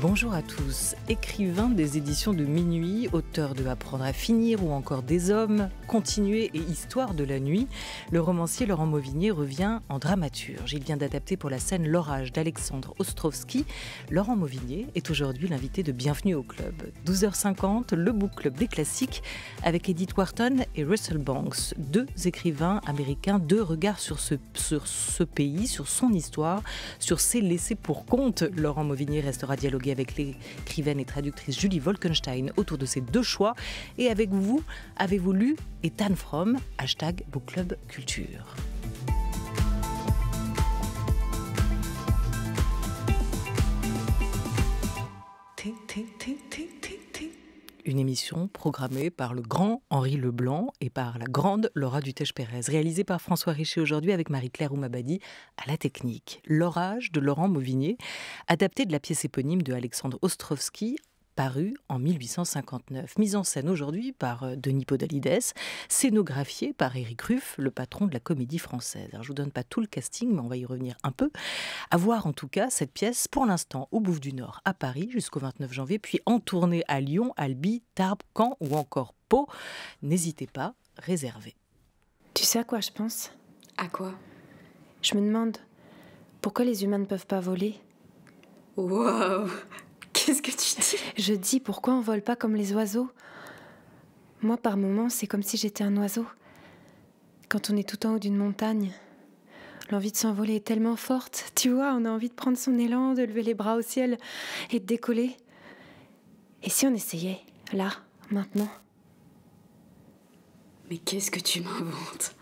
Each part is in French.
Bonjour à tous, écrivain des éditions de Minuit, auteur de Apprendre à finir ou encore Des hommes, Continuer et Histoire de la nuit, le romancier Laurent Mauvigné revient en dramaturge. Il vient d'adapter pour la scène L'orage d'Alexandre Ostrovski. Laurent Mauvigné est aujourd'hui l'invité de Bienvenue au club. 12h50, le book club des classiques avec Edith Wharton et Russell Banks, deux écrivains américains, deux regards sur ce, sur ce pays, sur son histoire, sur ses laissés pour compte. Laurent Mauvigné restera dialogué avec l'écrivaine et traductrice Julie Wolkenstein autour de ces deux choix. Et avec vous, avez-vous lu Ethan From Hashtag Book Culture une émission programmée par le grand Henri Leblanc et par la grande Laura Dutèche-Pérez, réalisée par François Richer aujourd'hui avec Marie-Claire Oumabadi à la technique. L'orage de Laurent Mauvigné, adapté de la pièce éponyme de Alexandre Ostrovski paru en 1859. Mise en scène aujourd'hui par euh, Denis Podalides, scénographié par Éric Ruff, le patron de la comédie française. Alors, je vous donne pas tout le casting, mais on va y revenir un peu. À voir en tout cas cette pièce, pour l'instant, au Bouffe du Nord, à Paris, jusqu'au 29 janvier, puis en tournée à Lyon, Albi, Tarbes, Caen ou encore Pau. N'hésitez pas, réservez. Tu sais à quoi je pense À quoi Je me demande pourquoi les humains ne peuvent pas voler. Waouh Qu'est-ce que tu dis Je dis pourquoi on vole pas comme les oiseaux Moi, par moments, c'est comme si j'étais un oiseau. Quand on est tout en haut d'une montagne, l'envie de s'envoler est tellement forte. Tu vois, on a envie de prendre son élan, de lever les bras au ciel et de décoller. Et si on essayait, là, maintenant Mais qu'est-ce que tu m'inventes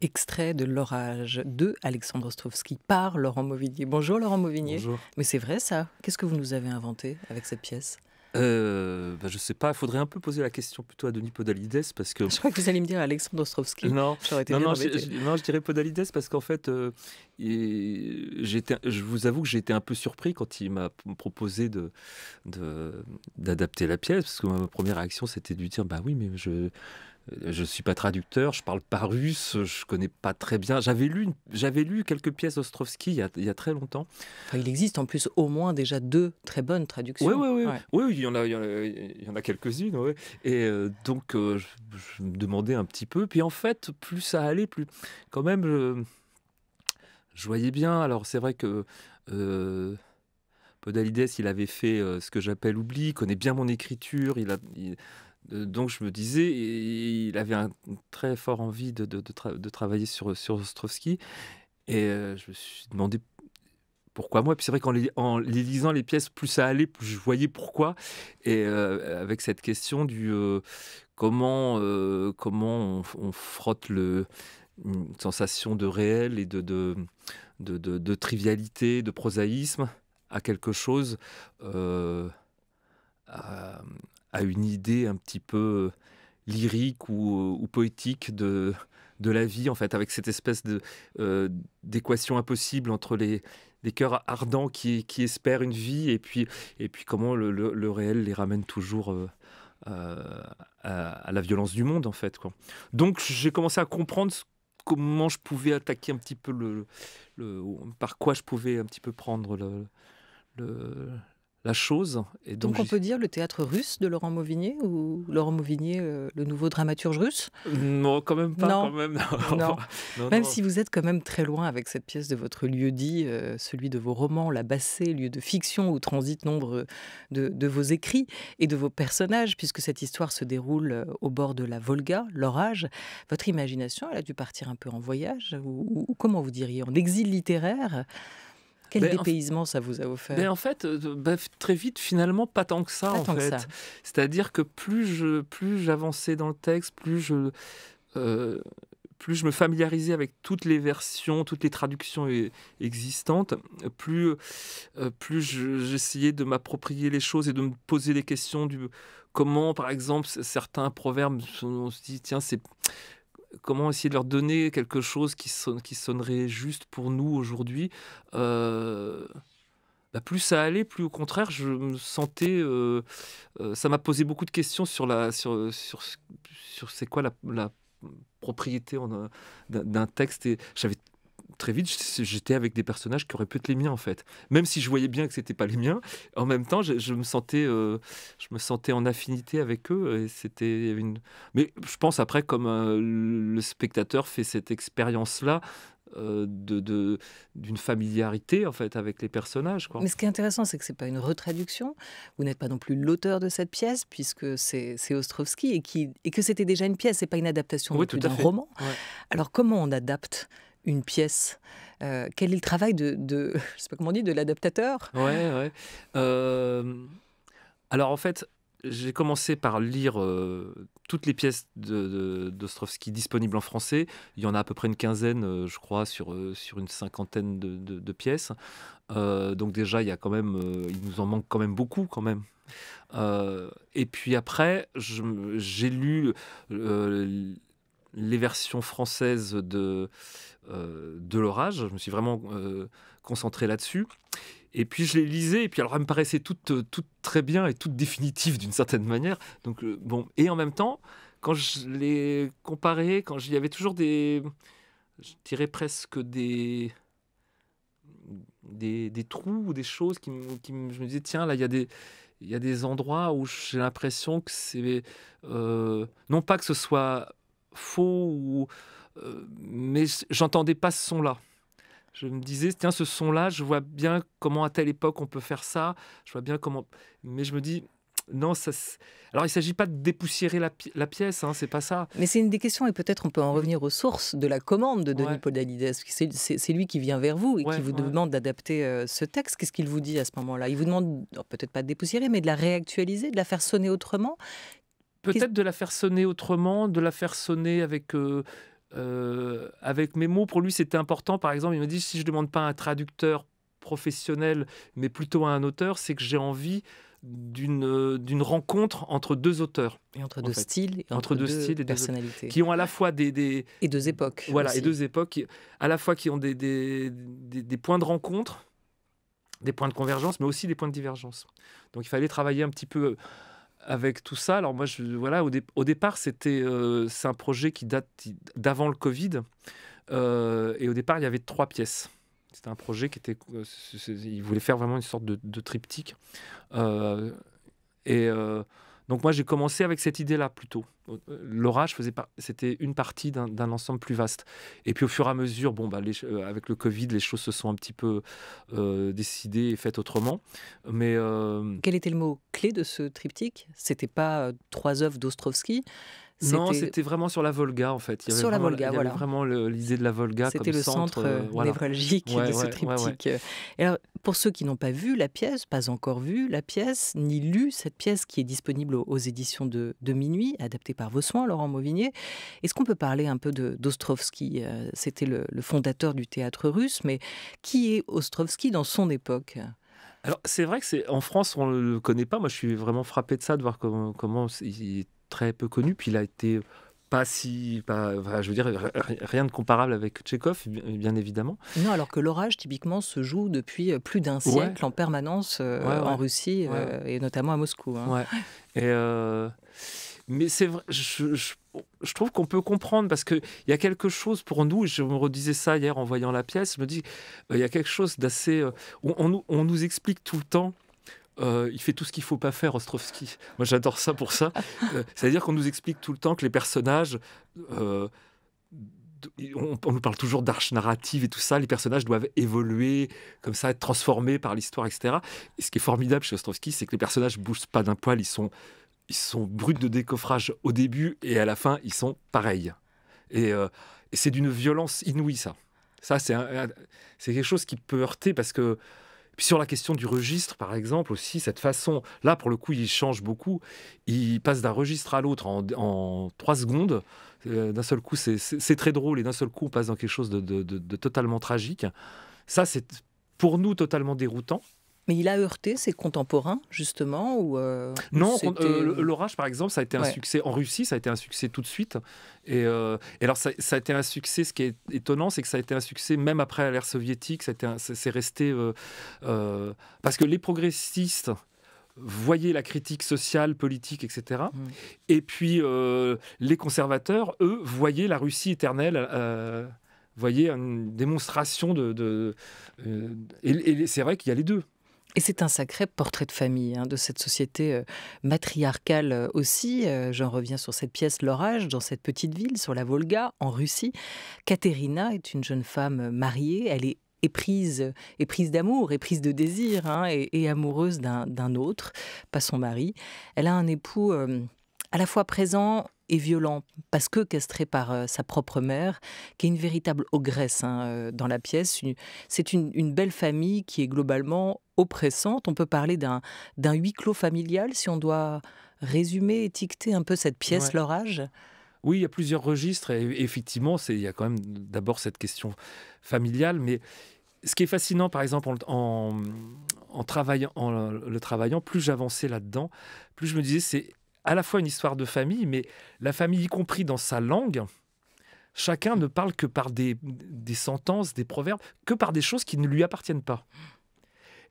Extrait de l'orage de Alexandre Ostrovski par Laurent Mauvignier. Bonjour Laurent Mauvignier. Bonjour. Mais c'est vrai ça Qu'est-ce que vous nous avez inventé avec cette pièce euh, ne bah, je sais pas, il faudrait un peu poser la question plutôt à Denis Podalides parce que. Je crois que vous allez me dire Alexandre Ostrovski. Non, je, dirais Podalides parce qu'en fait, euh, je vous avoue que j'ai été un peu surpris quand il m'a proposé de, d'adapter la pièce parce que ma première réaction c'était de lui dire bah oui, mais je je ne suis pas traducteur, je parle pas russe, je connais pas très bien. J'avais lu, j'avais lu quelques pièces d'Ostrovski il, y a très longtemps. il existe en plus au moins déjà deux très bonnes traductions. Oui, oui, oui. oui il y en a, il y en a, quelques-unes. Et euh, donc, euh, je, me demandais un petit peu. Puis en fait, plus ça allait, plus quand même, je, voyais bien. Alors, c'est vrai que. Euh, Podalides, il avait fait ce que j'appelle oubli, il connaît bien mon écriture, il a, euh, donc je me disais, il avait un très fort envie de, de, de, travailler sur, sur Ostrovski. Et euh, je me suis demandé pourquoi moi. Et puis c'est vrai qu'en en lisant les pièces, plus ça allait, plus je voyais pourquoi. Et euh, avec cette question du comment, comment on, frotte le, une sensation de réel et de, de, de, trivialité, de prosaïsme à quelque chose à une idée un petit peu euh, lyrique euh, ou, poétique de, de la vie, en fait, avec cette espèce de euh, d'équation impossible entre les, les cœurs ardents qui, qui espèrent une vie et puis, et puis comment le, réel les ramène toujours à, la violence du monde, en fait. Quoi. Donc j'ai commencé à comprendre comment je pouvais attaquer un petit peu le, le, par quoi je pouvais un petit peu prendre le, le, la chose. Et donc, on peut dire le théâtre russe de Laurent Mauvigné ou Laurent Mauvigné, euh, le nouveau dramaturge russe euh, Non, quand même pas. même, si vous êtes quand même très loin avec cette pièce de votre lieu dit, euh, celui de vos romans, La Bassée, lieu de fiction où transitent nombre de, vos écrits et de vos personnages, puisque cette histoire se déroule au bord de la Volga, l'orage. Votre imagination, elle a dû partir un peu en voyage ou comment vous diriez, en exil littéraire quel ben, dépaysement ça vous a offert ben En fait, euh, ben, très vite, finalement, pas tant que ça. en C'est-à-dire que plus je, plus j'avançais dans le texte, plus je, euh, plus je me familiarisais avec toutes les versions, toutes les traductions e, existantes, plus, euh, plus j'essayais de m'approprier les choses et de me poser des questions du comment, par exemple, certains proverbes, on se dit, tiens, c'est comment essayer de leur donner quelque chose qui, sonnerait juste pour nous aujourd'hui euh, bah, plus ça allait, plus au contraire, je me sentais. Euh, euh, ça m'a posé beaucoup de questions sur la sur sur, c'est quoi la, la propriété d'un texte et j'avais très vite, j'étais avec des personnages qui auraient pu être les miens en fait. Même si je voyais bien que c'était pas les miens, en même temps, je, me sentais, euh, je me sentais en affinité avec eux. c'était une. Mais je pense après, comme euh, le spectateur fait cette expérience-là, euh, de d'une familiarité en fait avec les personnages. Mais ce qui est intéressant, c'est que c'est pas une retraduction. Vous n'êtes pas non plus l'auteur de cette pièce puisque c'est Ostrovski et, qui, et que c'était déjà une pièce, c'est pas une adaptation d'un roman. Alors comment on adapte une pièce. Euh, quel est le travail de, de pas comment de l'adaptateur Ouais, ouais. Euh, alors en fait, j'ai commencé par lire euh, toutes les pièces de, de disponibles en français. Il y en a à peu près une quinzaine, je crois, sur, une cinquantaine de, pièces. donc déjà, il y a quand même, il nous en manque quand même beaucoup, quand même. et puis après, j'ai lu les versions françaises de, euh, de l'orage. Je me suis vraiment euh, concentré là-dessus. Et puis je les lisais, et puis alors elles me paraissaient toutes, euh, toutes très bien et toutes définitives d'une certaine manière. Donc, bon. Et en même temps, quand je les comparais, quand il y avait toujours des. Je dirais presque des. Des, des trous ou des choses qui, qui, je me disais tiens là il y a des il y a des endroits où j'ai l'impression que c'est non pas que ce soit faux, ou, euh, mais j'entendais pas ce son-là. Je me disais, tiens, ce son-là, je vois bien comment à telle époque on peut faire ça, je vois bien comment. Mais je me dis, non, ça. Alors, il s'agit pas de dépoussiérer la, pièce, hein, c'est pas ça. Mais c'est une des questions, et peut-être on peut en revenir aux sources de la commande de Denis ouais. Podalides. C'est lui qui vient vers vous et qui vous demande d'adapter euh, ce texte. Qu'est-ce qu'il vous dit à ce moment-là Il vous demande, peut-être pas de dépoussiérer, mais de la réactualiser, de la faire sonner autrement. Peut-être de la faire sonner autrement, de la faire sonner avec. Euh, euh, avec mes mots, pour lui, c'était important. Par exemple, il me dit si je ne demande pas à un traducteur professionnel, mais plutôt à un auteur, c'est que j'ai envie d'une euh, d'une rencontre entre deux auteurs et entre deux styles et entre, deux, styles et personnalités qui ont à la fois des, et deux époques voilà et deux époques à la fois qui ont des, des des, points de rencontre des points de convergence mais aussi des points de divergence donc il fallait travailler un petit peu avec tout ça. Alors moi, je, voilà, au, départ, c'était euh, c'est un projet qui date d'avant le Covid. Euh, et au départ, il y avait trois pièces. C'était un projet qui était, euh, il voulait faire vraiment une sorte de, de triptyque. et donc moi, j'ai commencé avec cette idée-là plutôt. Euh, l'orage faisait c'était une partie d'un, ensemble plus vaste. Et puis au fur et à mesure, bon, bah, euh, avec le Covid, les choses se sont un petit peu euh, décidées et faites autrement. Mais quel était le mot clé de ce triptyque C'était pas trois œuvres d'Ostrovski non, c'était vraiment sur la Volga en fait. sur la Volga, il y avait Vraiment l'idée de la Volga. C'était le centre, euh, euh, névralgique de ce triptyque. Euh. pour ceux qui n'ont pas vu la pièce, pas encore vu la pièce, ni lu cette pièce qui est disponible aux, éditions de, Minuit, adaptée par vos Laurent Mauvigné, est-ce qu'on peut parler un peu d'Ostrovski C'était le, fondateur du théâtre russe, mais qui est Ostrovski dans son époque alors c'est vrai que c'est en France on le connaît pas. Moi je suis vraiment frappé de ça de voir comment, comment il très peu connu, puis il a été pas si, pas, je veux dire, rien de comparable avec Tchekhov, bien évidemment. Non, alors que l'orage, typiquement, se joue depuis euh, plus d'un siècle en permanence euh, en Russie euh, et notamment à Moscou. Hein. Et mais c'est vrai, je, trouve qu'on peut comprendre parce qu'il y a quelque chose pour nous, je me redisais ça hier en voyant la pièce, je me dis, il y a quelque chose d'assez. On, on, nous explique tout le temps euh, il fait tout ce qu'il faut pas faire, Ostrovski. Moi, j'adore ça pour ça. Euh, c'est-à-dire qu'on nous explique tout le temps que les personnages. Euh, on, nous parle toujours d'arche narrative et tout ça. Les personnages doivent évoluer, comme ça, être transformés par l'histoire, etc. Et ce qui est formidable chez Ostrovski, c'est que les personnages bougent pas d'un poil. Ils sont, ils sont bruts de décoffrage au début et à la fin, ils sont pareils. Et, et c'est d'une violence inouïe, ça. Ça, c'est quelque chose qui peut heurter parce que puis sur la question du registre, par exemple, aussi, cette façon, là, pour le coup, il change beaucoup. Il passe d'un registre à l'autre en, trois secondes. Euh, d'un seul coup, c'est très drôle et d'un seul coup, on passe dans quelque chose de totalement tragique. Ça, c'est pour nous totalement déroutant. Mais il a heurté ses contemporains, justement ou euh, Non, euh, l'orage, par exemple, ça a été un succès en Russie, ça a été un succès tout de suite. Et, euh, alors, ça, a été un succès, ce qui est étonnant, c'est que ça a été un succès même après l'ère soviétique, c'est resté. parce que les progressistes voyaient la critique sociale, politique, etc. Mm. Et puis, les conservateurs, eux, voyaient la Russie éternelle voyaient une démonstration de. et, et c'est vrai qu'il y a les deux. Et c'est un sacré portrait de famille, hein, de cette société euh, matriarcale euh, aussi. Euh, j'en reviens sur cette pièce L'orage, dans cette petite ville, sur la Volga, en Russie. Katerina est une jeune femme mariée, elle est éprise, éprise d'amour, éprise de désir, hein, et, amoureuse d'un autre, pas son mari. Elle a un époux... à la fois présent, et violent parce que castré par euh, sa propre mère, qui est une véritable ogresse hein, euh, dans la pièce. C'est une, belle famille qui est globalement oppressante. On peut parler d'un huis clos familial si on doit résumer, étiqueter un peu cette pièce, l'orage. Oui, il y a plusieurs registres et effectivement, il y a quand même d'abord cette question familiale, mais ce qui est fascinant, par exemple, en, en travaillant, en le travaillant, plus j'avançais là-dedans, plus je me disais, c'est à la fois une histoire de famille, mais la famille, y compris dans sa langue, chacun ne parle que par des, des sentences, des proverbes, que par des choses qui ne lui appartiennent pas.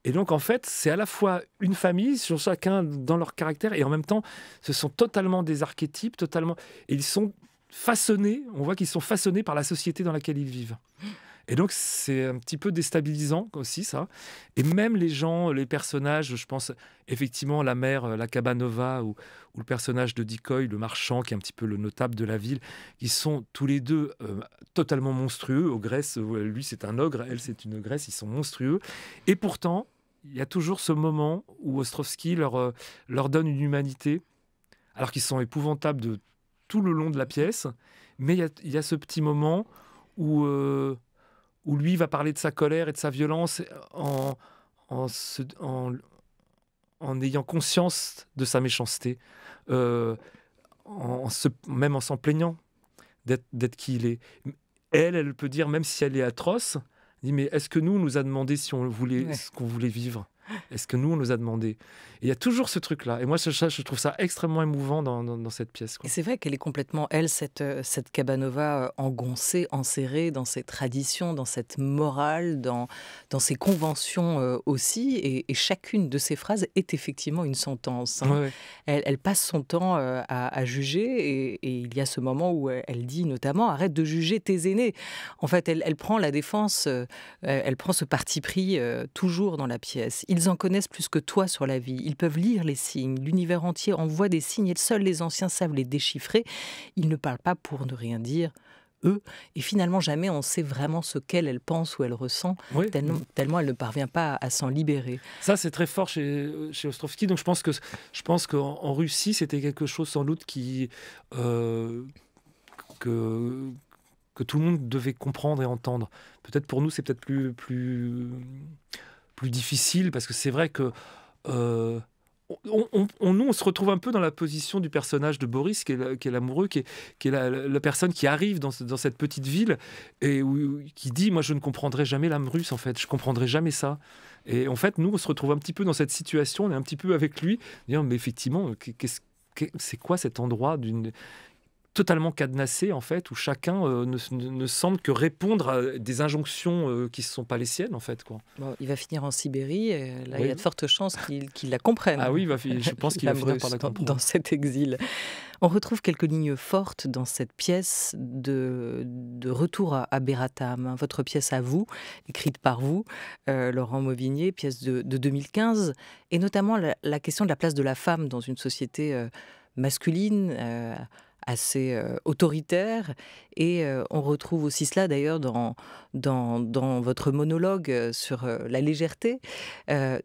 Et donc, en fait, c'est à la fois une famille, sur chacun dans leur caractère, et en même temps, ce sont totalement des archétypes, totalement. Et ils sont façonnés, on voit qu'ils sont façonnés par la société dans laquelle ils vivent. Et donc, c'est un petit peu déstabilisant aussi, ça. Et même les gens, les personnages, je pense effectivement la mère, euh, la Cabanova, ou, le personnage de Dicoy, le marchand, qui est un petit peu le notable de la ville, ils sont tous les deux euh, totalement monstrueux. Ogresse, euh, lui, c'est un ogre, elle, c'est une ogresse. ils sont monstrueux. Et pourtant, il y a toujours ce moment où Ostrovski leur, leur donne une humanité, alors qu'ils sont épouvantables de tout le long de la pièce. Mais il y, a, ce petit moment où où lui va parler de sa colère et de sa violence en, en, ayant conscience de sa méchanceté, euh, en même en s'en plaignant d'être qui il est. Elle, elle peut dire, même si elle est atroce, dit, mais est-ce que nous, on nous a demandé si on voulait, ce qu'on voulait vivre est ce que nous, on nous a demandé. il y a toujours ce truc-là. Et moi, je, je, trouve ça extrêmement émouvant dans, cette pièce. c'est vrai qu'elle est complètement, elle, cette, euh, cette Cabanova euh, engoncée, enserrée dans ses traditions, dans cette morale, dans, dans ses conventions euh, aussi. Et, chacune de ses phrases est effectivement une sentence. Hein. Elle, passe son temps à, juger. Et, il y a ce moment où elle dit notamment arrête de juger tes aînés. En fait, elle, prend la défense, elle prend ce parti pris toujours dans la pièce. Ils en connaissent plus que toi sur la vie. Ils peuvent lire les signes. L'univers entier envoie des signes et seuls les anciens savent les déchiffrer. Ils ne parlent pas pour ne rien dire eux. Et finalement, jamais on sait vraiment ce qu'elle pense ou elle ressent, mm. tellement, elle ne parvient pas à, s'en libérer. Ça, c'est très fort chez, chez Ostrovsky. Donc, je pense que je pense qu'en Russie, c'était quelque chose sans doute qui euh, que que tout le monde devait comprendre et entendre. Peut-être pour nous, c'est peut-être plus plus plus difficile parce que c'est vrai que euh, on, on, se retrouve un peu dans la position du personnage de Boris, qui est, l'amoureux, qui est, qui est la, personne qui arrive dans, cette petite ville et qui dit Moi, je ne comprendrai jamais l'âme russe, en fait, je comprendrai jamais ça. Et en fait, nous, on se retrouve un petit peu dans cette situation, on est un petit peu avec lui, disant Mais effectivement, c'est quoi cet endroit d'une totalement cadenassé en fait, où chacun euh, ne, semble que répondre à des injonctions euh, qui ne sont pas les siennes en fait. Quoi. il va finir en Sibérie, et là il y a de fortes chances qu'il la comprenne. Ah oui, je pense qu'il va la comprendre. Dans cet exil. On retrouve quelques lignes fortes dans cette pièce de, retour à, Beratam, votre pièce à vous, écrite par vous, euh, Laurent Mauvigné, pièce de, 2015, et notamment la, la, question de la place de la femme dans une société masculine assez euh, autoritaire. Et euh, on retrouve aussi cela d'ailleurs dans, dans, dans, votre monologue euh, sur la légèreté.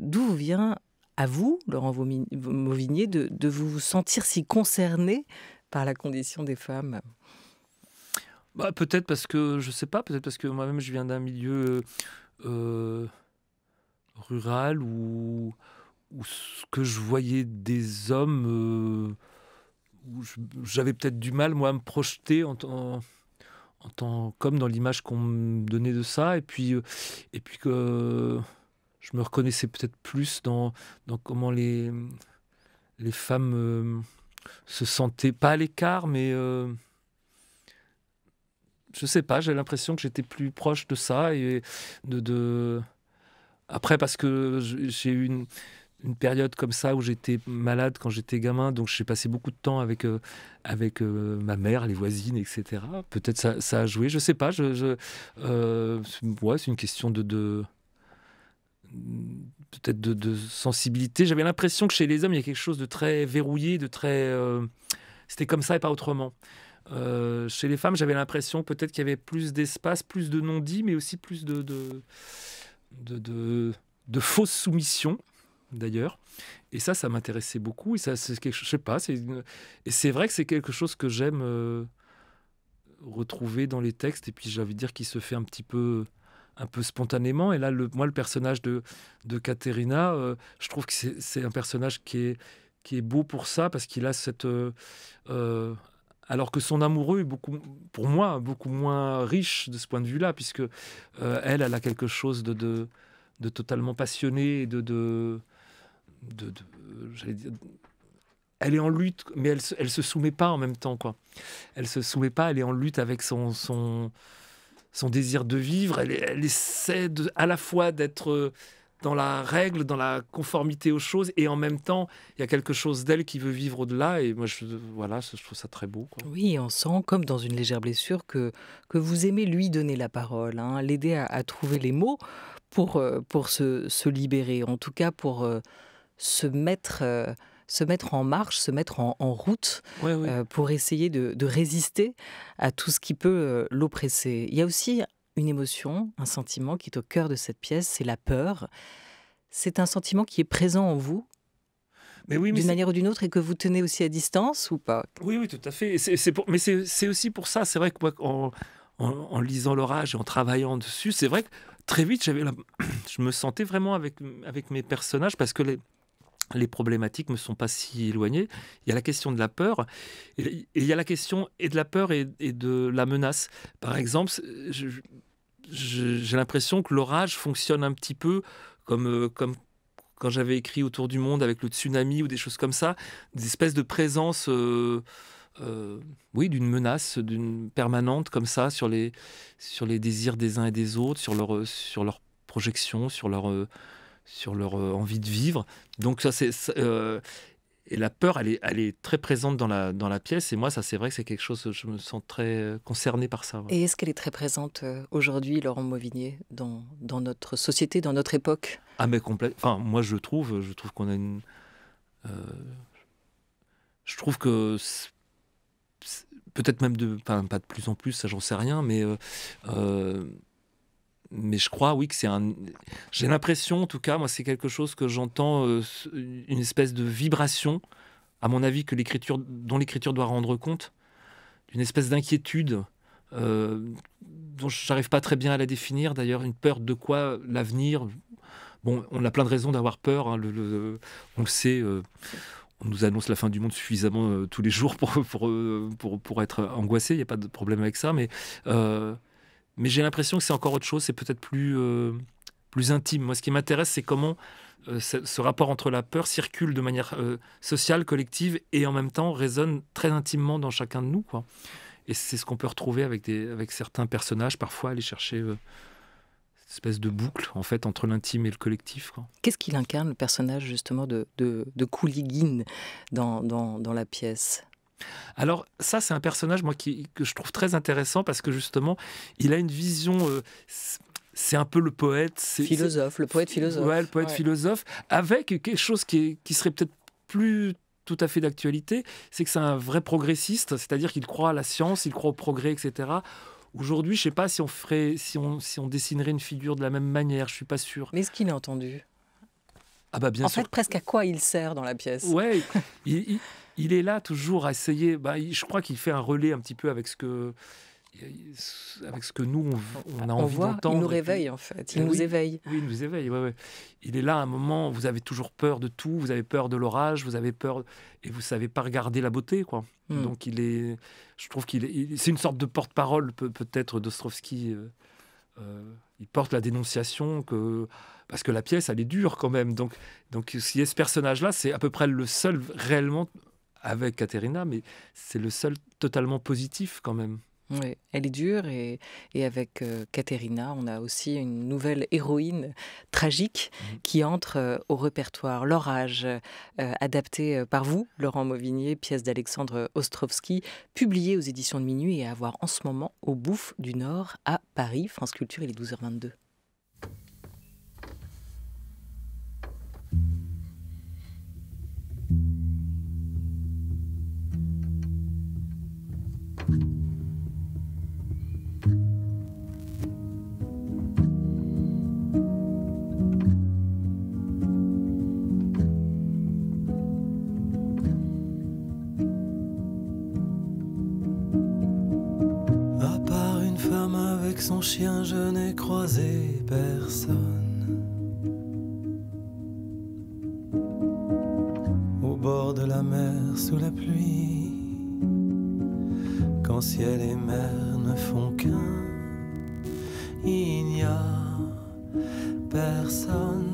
D'où vient à vous, Laurent Mauvigné, de, de, vous sentir si concerné par la condition des femmes bah, Peut-être parce que, je sais pas, peut-être parce que moi-même je viens d'un milieu rural où, où, ce que je voyais des hommes j'avais peut-être du mal, moi, à me projeter en, tant comme dans l'image qu'on me donnait de ça, et puis, euh, et puis que je me reconnaissais peut-être plus dans, dans comment les, les femmes euh, se sentaient, pas à l'écart, mais euh, je sais pas, j'ai l'impression que j'étais plus proche de ça, et de, de... après, parce que j'ai eu une une période comme ça où j'étais malade quand j'étais gamin, donc j'ai passé beaucoup de temps avec, euh, avec euh, ma mère, les voisines, etc. Peut-être ça, a joué, je sais pas. Je, euh, ouais, c'est une question de, de peut-être de, sensibilité. J'avais l'impression que chez les hommes, il y a quelque chose de très verrouillé, de très. C'était comme ça et pas autrement. chez les femmes, j'avais l'impression peut-être qu'il y avait plus d'espace, plus de non-dits, mais aussi plus de, de, de, de, de fausses soumissions d'ailleurs. Et ça, ça m'intéressait beaucoup. Et ça, c'est quelque chose, je sais pas. Et c'est vrai que c'est quelque chose que j'aime euh, retrouver dans les textes. Et puis, j'ai envie de dire qu'il se fait un petit peu un peu spontanément. Et là, le, moi, le personnage de, de Katerina, euh, je trouve que c'est un personnage qui est, qui est beau pour ça, parce qu'il a cette... Euh, alors que son amoureux est beaucoup, pour moi, beaucoup moins riche de ce point de vue-là, puisque elle, elle a quelque chose de, de, totalement passionné, de, de, de, elle est en lutte, mais elle, elle se soumet pas en même temps, quoi. Elle se soumet pas, elle est en lutte avec son, son, son désir de vivre. Elle, essaie à la fois d'être euh, dans la règle, dans la conformité aux choses, et en même temps, il y a quelque chose d'elle qui veut vivre au-delà. Et moi, je, voilà, je trouve ça très beau. Oui, on sent, comme dans une légère blessure, que, que vous aimez lui donner la parole, hein, l'aider à, trouver les mots pour, euh, pour se, libérer, en tout cas pour. Euh, se mettre euh, se mettre en marche, se mettre en, route euh, pour essayer de, résister à tout ce qui peut euh, l'oppresser. Il y a aussi une émotion, un sentiment qui est au cœur de cette pièce, c'est la peur. C'est un sentiment qui est présent en vous. Mais oui, d'une manière ou d'une autre, et que vous tenez aussi à distance ou pas Oui, oui, tout à fait. C'est pour... Mais c'est aussi pour ça, c'est vrai que moi, en, en, lisant l'orage et en travaillant dessus, c'est vrai que très vite, j'avais je me sentais vraiment avec, avec mes personnages parce que les, les problématiques ne sont pas si éloignées. Il y a la question de la peur, et, il y a la question et de la peur et, de la menace. Par exemple, j'ai l'impression que l'orage fonctionne un petit peu comme, euh, comme quand j'avais écrit Autour du monde avec le tsunami ou des choses comme ça, des espèces de présence, euh, euh, oui, d'une menace, d'une permanente comme ça sur les, sur les désirs des uns et des autres, sur leur, sur leur projection, sur leur sur leur euh, envie de vivre. Donc ça, c'est euh, et la peur, elle est, elle est très présente dans la, dans la pièce. Et moi, ça, c'est vrai que c'est quelque chose, je me sens très euh, concerné par ça. Et est-ce qu'elle est très présente aujourd'hui, Laurent Mauvigné, dans, dans notre société, dans notre époque Ah, mais complètement. Enfin, moi, je trouve, je trouve qu'on a une. je trouve que peut-être même de, enfin, pas de plus en plus, ça j'en sais rien, mais mais je crois, oui, que c'est un. J'ai l'impression, en tout cas, moi, c'est quelque chose que j'entends, euh, une espèce de vibration, à mon avis, que l'écriture, dont l'écriture doit rendre compte, d'une espèce d'inquiétude euh, dont dont n'arrive pas très bien à la définir. D'ailleurs, une peur de quoi l'avenir. Bon, on a plein de raisons d'avoir peur. Hein, le, on le sait. Euh, on nous annonce la fin du monde suffisamment tous les jours pour, pour, pour, pour être angoissé, il n'y a pas de problème avec ça, mais mais j'ai l'impression que c'est encore autre chose, c'est peut-être plus, euh, plus intime. Moi, ce qui m'intéresse, c'est comment euh, ce, rapport entre la peur circule de manière euh, sociale, collective, et en même temps résonne très intimement dans chacun de nous. Quoi. Et c'est ce qu'on peut retrouver avec, des, avec certains personnages, parfois aller chercher cette espèce de boucle en fait entre l'intime et le collectif. Qu'est-ce qu'il incarne le personnage justement de, de, de dans, dans, dans, la pièce alors ça, c'est un personnage moi que je trouve très intéressant parce que justement, il a une vision. Euh, c'est un peu le poète, philosophe, le poète philosophe. Ouais, le poète philosophe, avec quelque chose qui, serait peut-être plus tout à fait d'actualité, c'est que c'est un vrai progressiste, c'est-à-dire qu'il croit à la science, il croit au progrès, etc. Aujourd'hui, je sais pas si on ferait, si on, si on dessinerait une figure de la même manière, je suis pas sûr. Mais ce qu'il a entendu ah bah bien en fait, presque à quoi il sert dans la pièce Ouais, il, il est là toujours à essayer. Bah, je crois qu'il fait un relais un petit peu avec ce que avec ce que nous on, a envie d'entendre. Il nous réveille en fait, il eh nous éveille. Oui, il nous éveille. Il est là à un moment. où Vous avez toujours peur de tout. Vous avez peur de l'orage. Vous avez peur et vous ne savez pas regarder la beauté quoi. Hmm. Donc il est. Je trouve qu'il est. C'est une sorte de porte-parole peut-être d'Ostrovski. Euh, euh, il porte la dénonciation que parce que la pièce elle est dure quand même. Donc donc si ce personnage là c'est à peu près le seul réellement avec Katerina, mais c'est le seul totalement positif quand même. Oui, elle est dure et, et avec Katerina, euh, on a aussi une nouvelle héroïne tragique mhm. qui entre euh, au répertoire. L'orage, euh, adapté par vous, Laurent Mauvignier, pièce d'Alexandre Ostrovski, publiée aux éditions de Minuit et à voir en ce moment au Bouffe du Nord à Paris, France Culture, il est 12h22. avec son chien, je n'ai croisé personne. Au bord de la mer, sous la pluie, quand ciel et mer ne font qu'un, il n'y a personne.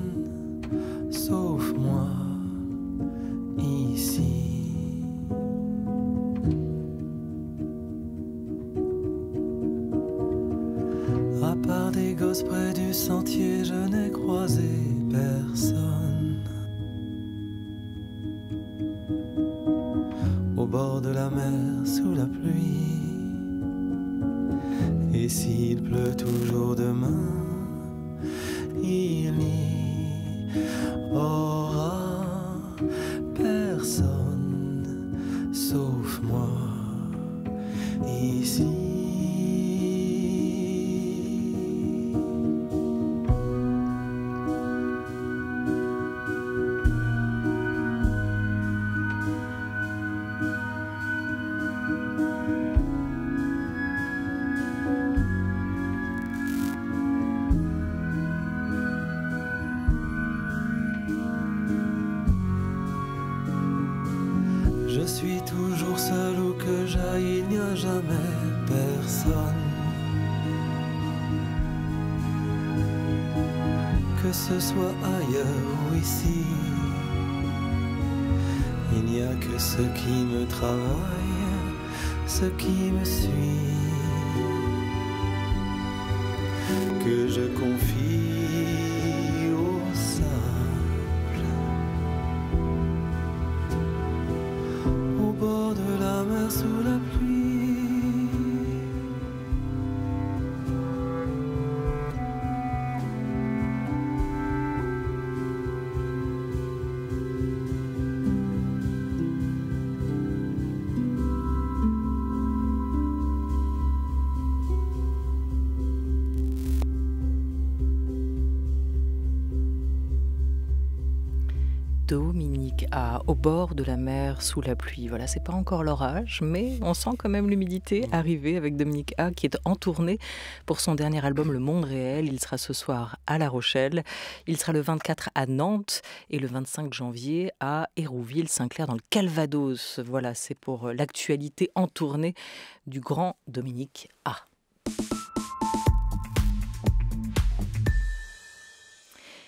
sous la pluie. Et s'il pleut toujours demain, il n'y aura personne sauf moi ici. que ce soit ailleurs ou ici. Il n'y a que ce qui me travaille, ce qui me suit, que je confie. au bord de la mer sous la pluie. Voilà, c'est pas encore l'orage, mais on sent quand même l'humidité mm. arriver avec Dominique A qui est en tournée pour son dernier album Le Monde Réel. Il sera ce soir à La Rochelle, il sera le 24 à Nantes et le 25 janvier à Hérouville-Saint-Clair dans le Calvados. Voilà, c'est pour euh, l'actualité en tournée du grand Dominique A.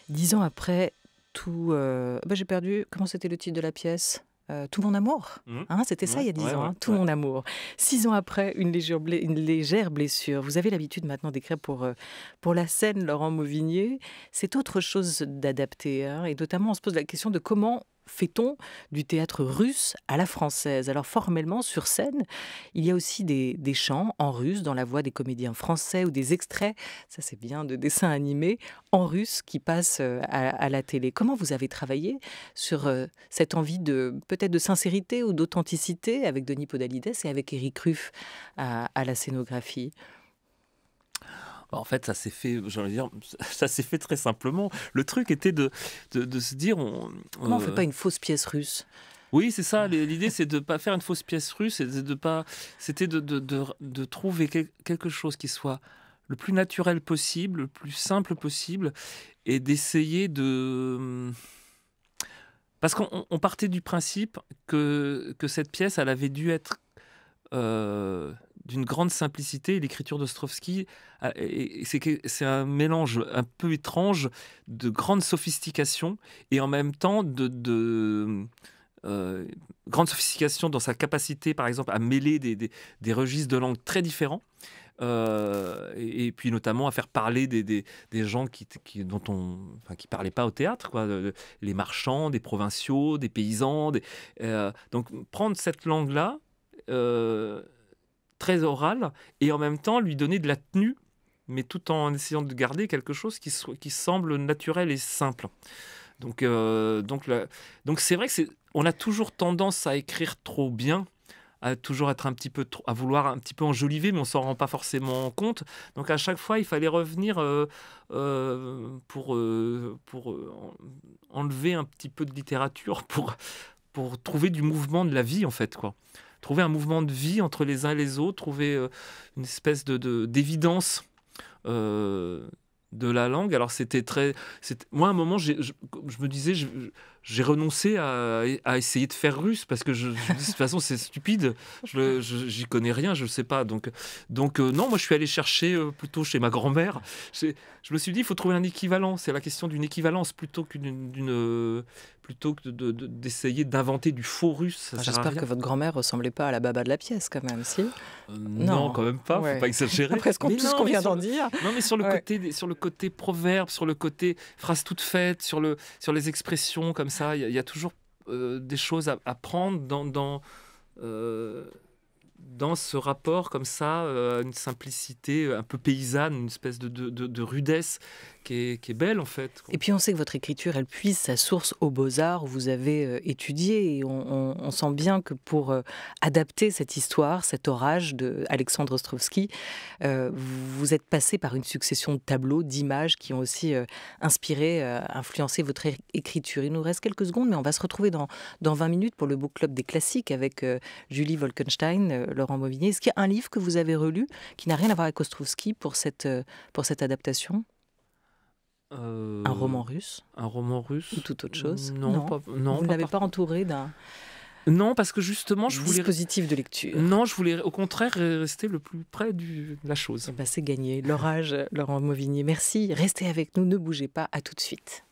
Dix ans après tout. Euh, bah, j'ai perdu. Comment c'était le titre de la pièce euh, tout mon amour, mhm. hein, c'était ça il y a dix ans, hein, tout mon amour. Six ans après, une légère, une légère blessure. Vous avez l'habitude maintenant d'écrire pour, euh, pour la scène, Laurent Mauvignier. C'est autre chose d'adapter, hein, et notamment on se pose la question de comment fait-on du théâtre russe à la française Alors formellement, sur scène, il y a aussi des, des chants en russe dans la voix des comédiens français ou des extraits, ça c'est bien, de dessins animés en russe qui passent euh, à, la télé. Comment vous avez travaillé sur euh, cette envie de peut-être de sincérité ou d'authenticité avec Denis Podalides et avec Eric Ruff à la scénographie bah, en fait, ça s'est fait, j'ai dire, ça s'est fait très simplement. Le truc était de, de, se dire. Comment on on fait euh, pas une fausse pièce russe oui, c'est ça. L'idée, c'est de ne pas faire une fausse pièce russe, de pas. C'était de, de, trouver quelque chose qui soit le plus naturel possible, le plus simple possible, et d'essayer de. Hmm, parce qu'on partait du principe que, que cette pièce, elle avait dû être euh, d'une grande simplicité. L'écriture d'Ostrovsky, c'est un mélange un peu étrange de grande sophistication et en même temps de, euh, grande sophistication dans sa capacité, par exemple, à mêler des, registres de langues très différents. Euh, et, puis notamment à faire parler des, gens qui, qui, dont on, qui parlaient pas au théâtre, quoi. les marchands, des provinciaux, des paysans. Euh, donc prendre cette langue-là, très oral et en même temps lui donner de la tenue, mais tout en essayant de garder quelque chose qui, qui semble naturel et simple. Donc, euh, donc, donc c'est vrai que c'est on a toujours tendance à écrire trop bien à toujours être un petit peu trop à vouloir un petit peu enjoliver, mais on s'en rend pas forcément compte. Donc à chaque fois, il fallait revenir euh, euh, pour pour enlever un petit peu de littérature pour pour trouver du mouvement de la vie en fait quoi trouver un mouvement de vie entre les uns et les autres, trouver euh, une espèce de d'évidence euh, de la langue. Alors c'était très, moi à un moment, je, je, me disais, je, j'ai renoncé à, essayer de faire russe parce que je, de toute façon c'est stupide, je j'y connais rien, je ne sais pas. Donc donc euh, non, moi je suis allé chercher euh, plutôt chez ma grand-mère. Je me suis dit il faut trouver un équivalent. C'est la question d'une équivalence plutôt euh, plutôt que d'essayer d'inventer du faux russe. Ah, j'espère que votre grand-mère ressemblait pas à la baba de la pièce quand même, si non. quand même pas. ne Faut pas exagérer. Presque tout ce qu'on vient d'en dire. Non mais sur le côté sur le côté proverbe, sur le côté phrase toute faite, sur le sur les expressions comme ça. Il y, a toujours euh, des choses à, prendre dans, euh, dans ce rapport comme ça, euh, une simplicité euh, un peu paysanne, une espèce de, rudesse qui est, belle en fait. Et puis on sait que votre écriture, elle puise sa source aux beaux-arts où vous avez euh, étudié. Et on, sent bien que pour adapter cette histoire, cet orage de Alexandre Ostrovski, vous êtes passé par une succession de tableaux, d'images qui ont aussi inspiré, influencé votre écriture. Il nous reste quelques secondes, mais on va se retrouver dans, dans 20 minutes pour le Book Club des classiques avec Julie Wolkenstein Laurent Est-ce qu'il y a un livre que vous avez relu qui n'a rien à voir avec Ostrovski pour cette, euh, pour cette adaptation euh, Un roman russe Un roman russe Ou toute autre chose Non, non. vous ne l'avez pas entouré d'un... Non, parce que justement, je voulais. Dispositif de lecture. Non, je voulais au contraire rester le plus près de la chose. Eh ben, c'est gagné. L'orage, Laurent Mauvigné. Merci. Restez avec nous. Ne bougez pas. À tout de suite.